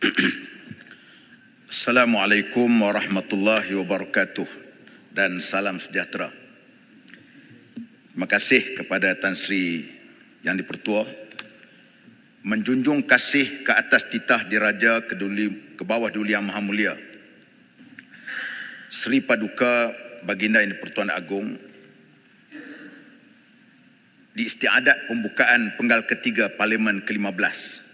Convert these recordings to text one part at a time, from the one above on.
Assalamualaikum warahmatullahi wabarakatuh dan salam sejahtera. Terima kasih kepada Tan Sri Yang Dipertua menjunjung kasih ke atas titah diraja ke, duli, ke bawah Duli Yang Maha Mulia. Sri Paduka Baginda Yang Dipertuan Agong diistiadat pembukaan penggal ketiga Parlimen ke-15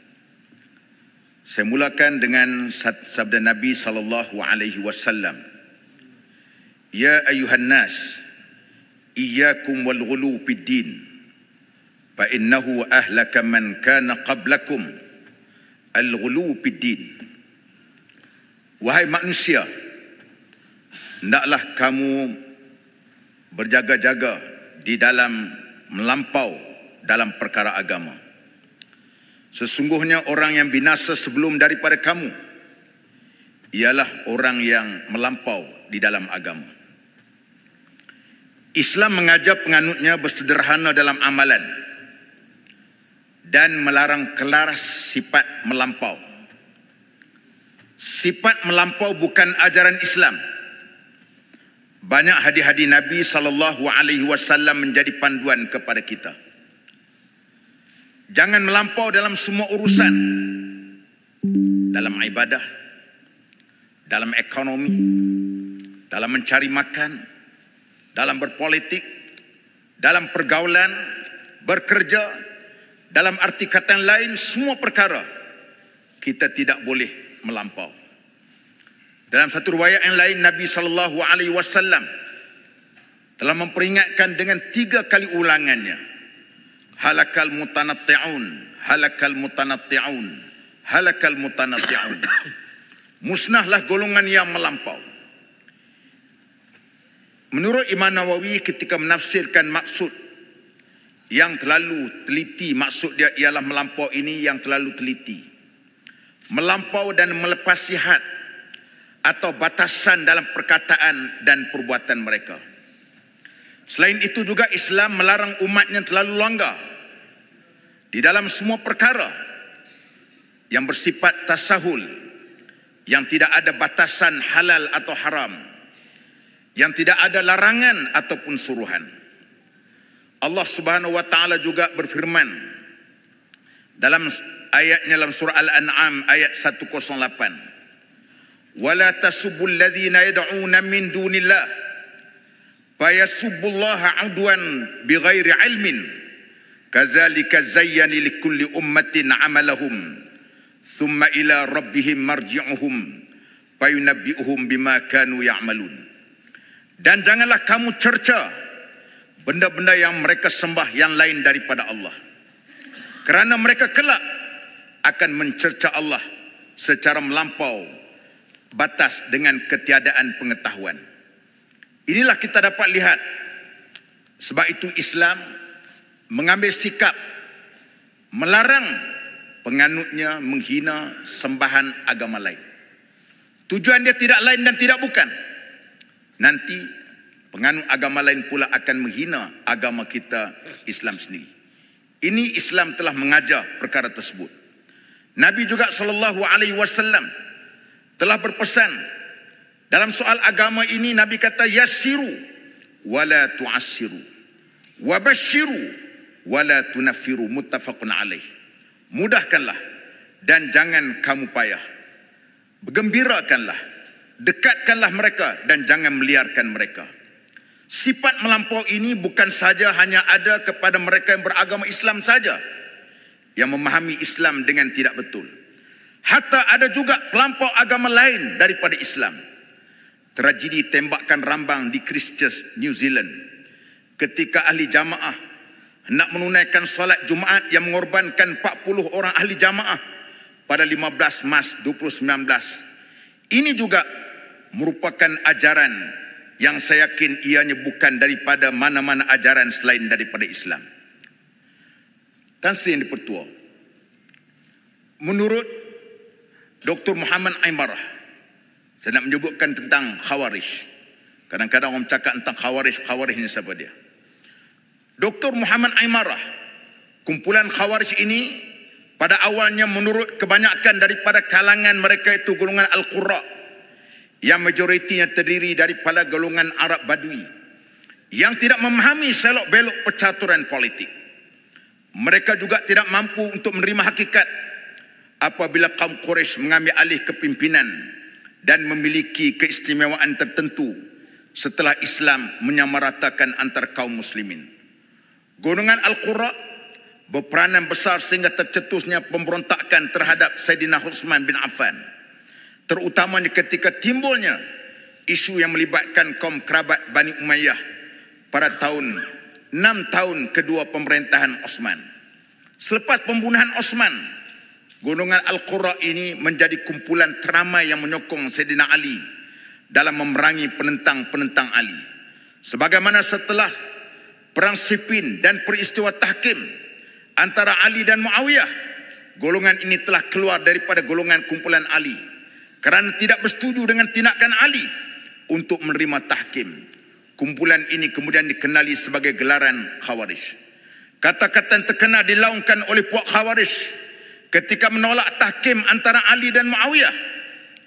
saya mulakan dengan sabda Nabi sallallahu alaihi wasallam. Ya ayuhan nas, iyyakum wal ghulu bid din. Fa innahu ahlaka man kana qablakum al ghulu bid din. Wahai manusia, hendaklah kamu berjaga-jaga di dalam melampau dalam perkara agama. Sesungguhnya orang yang binasa sebelum daripada kamu ialah orang yang melampau di dalam agama. Islam mengajar penganutnya bersederhana dalam amalan dan melarang kelar sifat melampau. Sifat melampau bukan ajaran Islam. Banyak hadis-hadis Nabi sallallahu alaihi wasallam menjadi panduan kepada kita. Jangan melampau dalam semua urusan. Dalam ibadah, dalam ekonomi, dalam mencari makan, dalam berpolitik, dalam pergaulan, berkerja, dalam arti kata yang lain, semua perkara kita tidak boleh melampau. Dalam satu riwayat yang lain Nabi sallallahu alaihi wasallam telah memperingatkan dengan tiga kali ulangannya halakal mutanatti'un halakal mutanatti'un halakal mutanatti'un musnahlah golongan yang melampau menurut Imam Nawawi ketika menafsirkan maksud yang terlalu teliti maksud dia ialah melampau ini yang terlalu teliti melampau dan melepasi had atau batasan dalam perkataan dan perbuatan mereka. Selain itu juga Islam melarang umatnya terlalu longgar di dalam semua perkara yang bersifat tasahul yang tidak ada batasan halal atau haram yang tidak ada larangan ataupun suruhan Allah Subhanahu wa taala juga berfirman dalam ayatnya dalam surah Al-An'am ayat 108 wala tasubbul ladzina yad'una min dunillah fayasubullaha aduan bighairi ilmin kazalika zayyana likulli ummatin amalahum thumma ila rabbihim marji'uhum fayunabbi'uhum bima kanu ya'malun dan janganlah kamu cerca benda-benda yang mereka sembah yang lain daripada Allah kerana mereka kelak akan mencerca Allah secara melampau batas dengan ketiadaan pengetahuan. Inilah kita dapat lihat sebab itu Islam mengambil sikap melarang penganutnya menghina sembahan agama lain. Tujuan dia tidak lain dan tidak bukan. Nanti penganut agama lain pula akan menghina agama kita Islam sendiri. Ini Islam telah mengajar perkara tersebut. Nabi juga sallallahu alaihi wasallam telah berpesan dalam soal agama ini Nabi kata Yasiru, wala tu'assiru wabashiru wala tunaffiru muttafaqun alaih. Mudahkanlah dan jangan kamu payah. Bergembirakanlah, dekatkanlah mereka dan jangan meliarkan mereka. Sifat melampau ini bukan saja hanya ada kepada mereka yang beragama Islam saja yang memahami Islam dengan tidak betul. Hatta ada juga pelampau agama lain daripada Islam tragedi tembakan rambang di Christchurch, New Zealand. Ketika ahli jamaah hendak menunaikan solat Jumaat yang mengorbankan 40 orang ahli jamaah pada 15 Mac 2019. Ini juga merupakan ajaran yang saya yakin ianya bukan daripada mana-mana ajaran selain daripada Islam. Tan Sri Yang di menurut Dr. Muhammad Aymarah, saya nak menyebutkan tentang khawarij. Kadang-kadang orang cakap tentang khawarij, khawarij ini siapa dia. Dr. Muhammad Aymarah, kumpulan khawarij ini pada awalnya menurut kebanyakan daripada kalangan mereka itu golongan Al-Qurra yang majoritinya terdiri daripada golongan Arab Badui yang tidak memahami selok belok percaturan politik. Mereka juga tidak mampu untuk menerima hakikat apabila kaum Quraisy mengambil alih kepimpinan dan memiliki keistimewaan tertentu setelah Islam menyamaratakan antar kaum muslimin. Golongan Al-Qurra berperanan besar sehingga tercetusnya pemberontakan terhadap Sayyidina Husman bin Affan. Terutamanya ketika timbulnya isu yang melibatkan kaum kerabat Bani Umayyah pada tahun 6 tahun kedua pemerintahan Osman. Selepas pembunuhan Osman, Gunungan Al-Qura ini menjadi kumpulan teramai yang menyokong Sayyidina Ali dalam memerangi penentang-penentang Ali. Sebagaimana setelah Perang Sipin dan peristiwa Tahkim antara Ali dan Muawiyah, golongan ini telah keluar daripada golongan kumpulan Ali kerana tidak bersetuju dengan tindakan Ali untuk menerima Tahkim. Kumpulan ini kemudian dikenali sebagai gelaran Khawarij. Kata-kata yang terkena dilaungkan oleh puak Khawarij ketika menolak tahkim antara Ali dan Muawiyah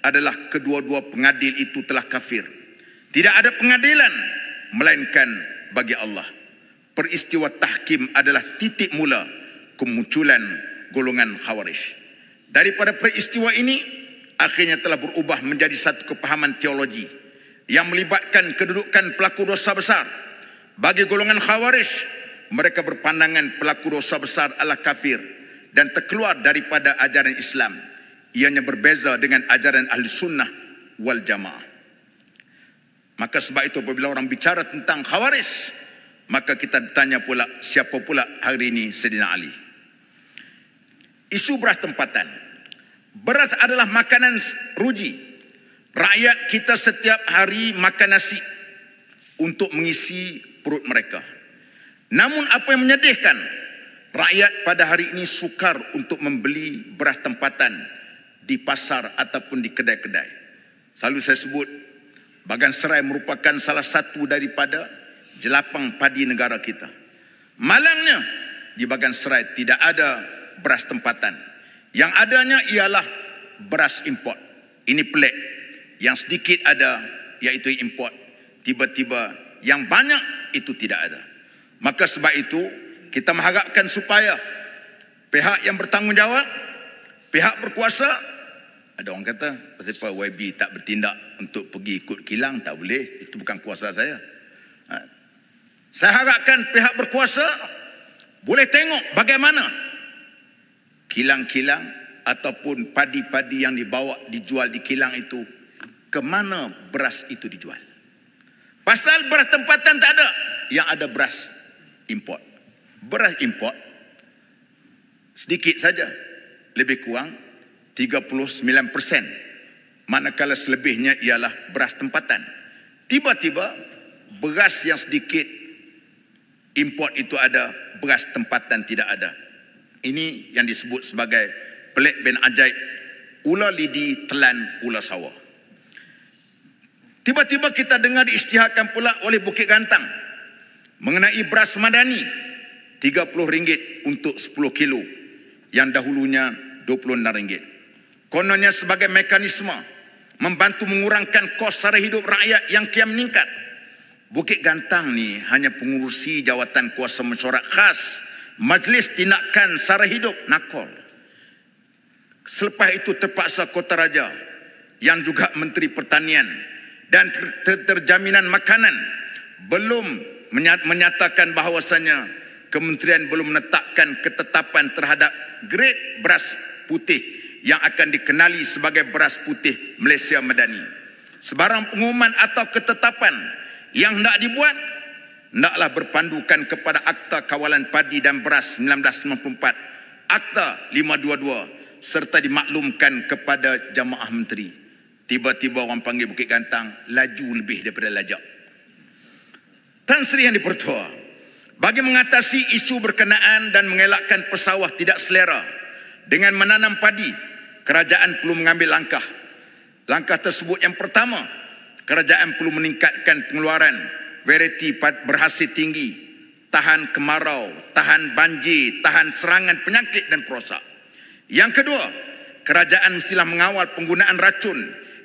adalah kedua-dua pengadil itu telah kafir. Tidak ada pengadilan melainkan bagi Allah. Peristiwa tahkim adalah titik mula kemunculan golongan Khawarij. Daripada peristiwa ini akhirnya telah berubah menjadi satu kepahaman teologi yang melibatkan kedudukan pelaku dosa besar. Bagi golongan Khawarij, mereka berpandangan pelaku dosa besar adalah kafir dan terkeluar daripada ajaran Islam. Ianya berbeza dengan ajaran Ahli Sunnah wal Jamaah. Maka sebab itu apabila orang bicara tentang khawarij, maka kita bertanya pula siapa pula hari ini Sedina Ali. Isu beras tempatan. Beras adalah makanan ruji. Rakyat kita setiap hari makan nasi untuk mengisi perut mereka. Namun apa yang menyedihkan, Rakyat pada hari ini sukar untuk membeli beras tempatan di pasar ataupun di kedai-kedai. Selalu saya sebut, Bagan Serai merupakan salah satu daripada jelapang padi negara kita. Malangnya, di Bagan Serai tidak ada beras tempatan. Yang adanya ialah beras import. Ini pelik. Yang sedikit ada, iaitu import. Tiba-tiba yang banyak itu tidak ada. Maka sebab itu, kita mengharapkan supaya pihak yang bertanggungjawab, pihak berkuasa, ada orang kata, kenapa YB tak bertindak untuk pergi ikut kilang? Tak boleh, itu bukan kuasa saya. Ha. Saya harapkan pihak berkuasa boleh tengok bagaimana kilang-kilang ataupun padi-padi yang dibawa dijual di kilang itu ke mana beras itu dijual. Pasal beras tempatan tak ada, yang ada beras import beras import sedikit saja lebih kurang 39% manakala selebihnya ialah beras tempatan tiba-tiba beras yang sedikit import itu ada beras tempatan tidak ada ini yang disebut sebagai pelik bin ajaib ula lidi telan ula sawah tiba-tiba kita dengar diisytiharkan pula oleh bukit gantang mengenai beras madani RM30 untuk 10 kilo yang dahulunya RM26. Kononnya sebagai mekanisme membantu mengurangkan kos sara hidup rakyat yang kian meningkat. Bukit Gantang ni hanya pengurusi jawatan kuasa mesyuarat khas Majlis Tindakan Sara Hidup Nakol. Selepas itu terpaksa Kota Raja yang juga Menteri Pertanian dan ter- ter- terjaminan makanan belum menyatakan bahawasanya kementerian belum menetapkan ketetapan terhadap grade beras putih yang akan dikenali sebagai beras putih Malaysia Madani. Sebarang pengumuman atau ketetapan yang hendak dibuat hendaklah berpandukan kepada Akta Kawalan Padi dan Beras 1994, Akta 522 serta dimaklumkan kepada jemaah menteri. Tiba-tiba orang panggil Bukit Gantang laju lebih daripada lajak. Tan Sri yang dipertua, bagi mengatasi isu berkenaan dan mengelakkan pesawah tidak selera dengan menanam padi, kerajaan perlu mengambil langkah. Langkah tersebut yang pertama, kerajaan perlu meningkatkan pengeluaran variti berhasil tinggi, tahan kemarau, tahan banjir, tahan serangan penyakit dan perosak. Yang kedua, kerajaan mestilah mengawal penggunaan racun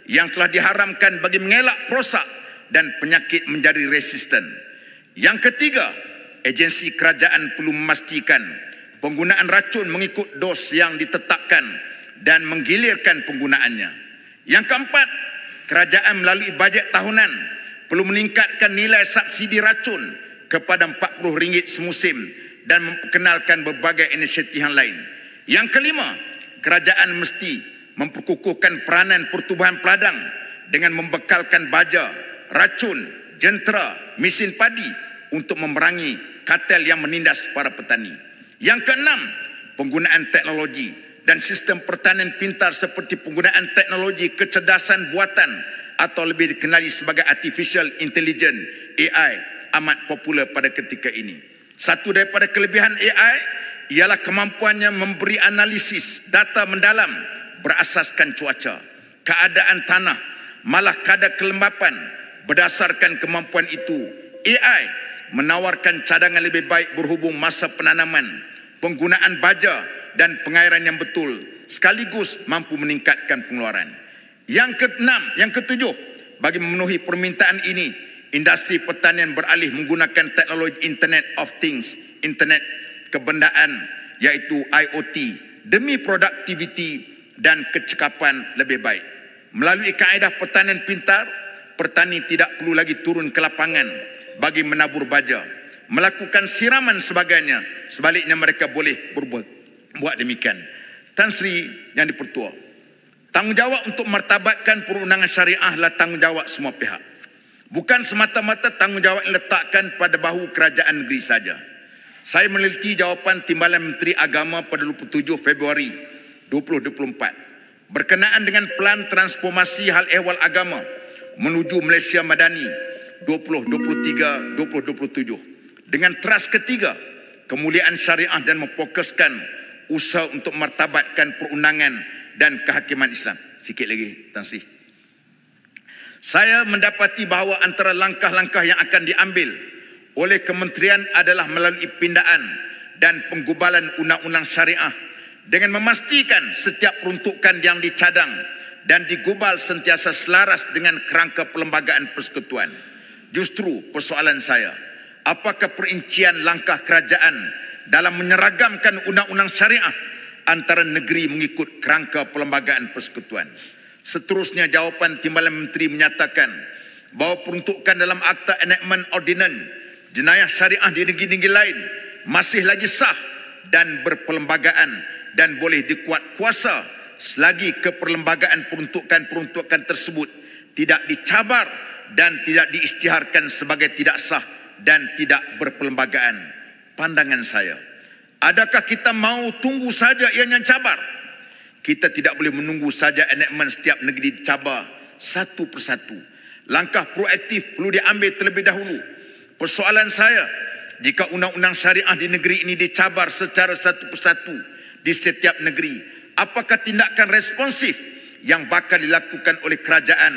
yang telah diharamkan bagi mengelak perosak dan penyakit menjadi resisten. Yang ketiga, agensi kerajaan perlu memastikan penggunaan racun mengikut dos yang ditetapkan dan menggilirkan penggunaannya. Yang keempat, kerajaan melalui bajet tahunan perlu meningkatkan nilai subsidi racun kepada RM40 semusim dan memperkenalkan berbagai inisiatif yang lain. Yang kelima, kerajaan mesti memperkukuhkan peranan pertubuhan peladang dengan membekalkan baja, racun, jentera, mesin padi untuk memerangi kartel yang menindas para petani. Yang keenam, penggunaan teknologi dan sistem pertanian pintar seperti penggunaan teknologi kecerdasan buatan atau lebih dikenali sebagai artificial intelligence AI amat popular pada ketika ini. Satu daripada kelebihan AI ialah kemampuannya memberi analisis data mendalam berasaskan cuaca, keadaan tanah, malah kadar kelembapan. Berdasarkan kemampuan itu, AI menawarkan cadangan lebih baik berhubung masa penanaman, penggunaan baja dan pengairan yang betul sekaligus mampu meningkatkan pengeluaran. Yang keenam, yang ketujuh, bagi memenuhi permintaan ini, industri pertanian beralih menggunakan teknologi Internet of Things, Internet kebendaan iaitu IoT demi produktiviti dan kecekapan lebih baik. Melalui kaedah pertanian pintar, pertani tidak perlu lagi turun ke lapangan bagi menabur baja melakukan siraman sebagainya sebaliknya mereka boleh berbuat buat demikian Tan Sri yang dipertua tanggungjawab untuk martabatkan perundangan syariah adalah tanggungjawab semua pihak bukan semata-mata tanggungjawab yang letakkan pada bahu kerajaan negeri saja saya meneliti jawapan Timbalan Menteri Agama pada 27 Februari 2024 berkenaan dengan pelan transformasi hal ehwal agama menuju Malaysia Madani 2023-2027. Dengan trust ketiga, kemuliaan syariah dan memfokuskan usaha untuk martabatkan perundangan dan kehakiman Islam. Sikit lagi, Tansi. Saya mendapati bahawa antara langkah-langkah yang akan diambil oleh kementerian adalah melalui pindaan dan penggubalan undang-undang syariah dengan memastikan setiap peruntukan yang dicadang dan digubal sentiasa selaras dengan kerangka perlembagaan persekutuan. Justru persoalan saya, apakah perincian langkah kerajaan dalam menyeragamkan undang-undang syariah antara negeri mengikut kerangka perlembagaan persekutuan? Seterusnya jawapan Timbalan Menteri menyatakan bahawa peruntukan dalam Akta Enactment Ordinance jenayah syariah di negeri-negeri lain masih lagi sah dan berperlembagaan dan boleh dikuat kuasa selagi keperlembagaan peruntukan-peruntukan tersebut tidak dicabar dan tidak diisytiharkan sebagai tidak sah dan tidak berperlembagaan. Pandangan saya, adakah kita mau tunggu saja ia yang cabar? Kita tidak boleh menunggu saja enakmen setiap negeri dicabar satu persatu. Langkah proaktif perlu diambil terlebih dahulu. Persoalan saya, jika undang-undang syariah di negeri ini dicabar secara satu persatu di setiap negeri, apakah tindakan responsif yang bakal dilakukan oleh kerajaan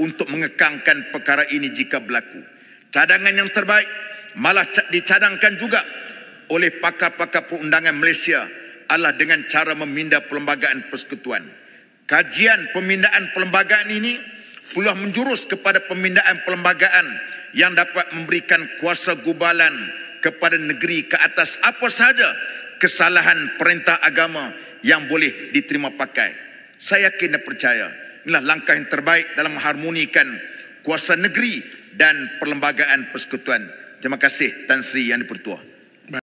untuk mengekangkan perkara ini jika berlaku. Cadangan yang terbaik malah dicadangkan juga oleh pakar-pakar perundangan Malaysia adalah dengan cara meminda perlembagaan persekutuan. Kajian pemindaan perlembagaan ini perlu menjurus kepada pemindaan perlembagaan yang dapat memberikan kuasa gubalan kepada negeri ke atas apa sahaja kesalahan perintah agama yang boleh diterima pakai. Saya yakin dan percaya inilah langkah yang terbaik dalam mengharmonikan kuasa negeri dan perlembagaan persekutuan. Terima kasih Tan Sri Yang di Pertua.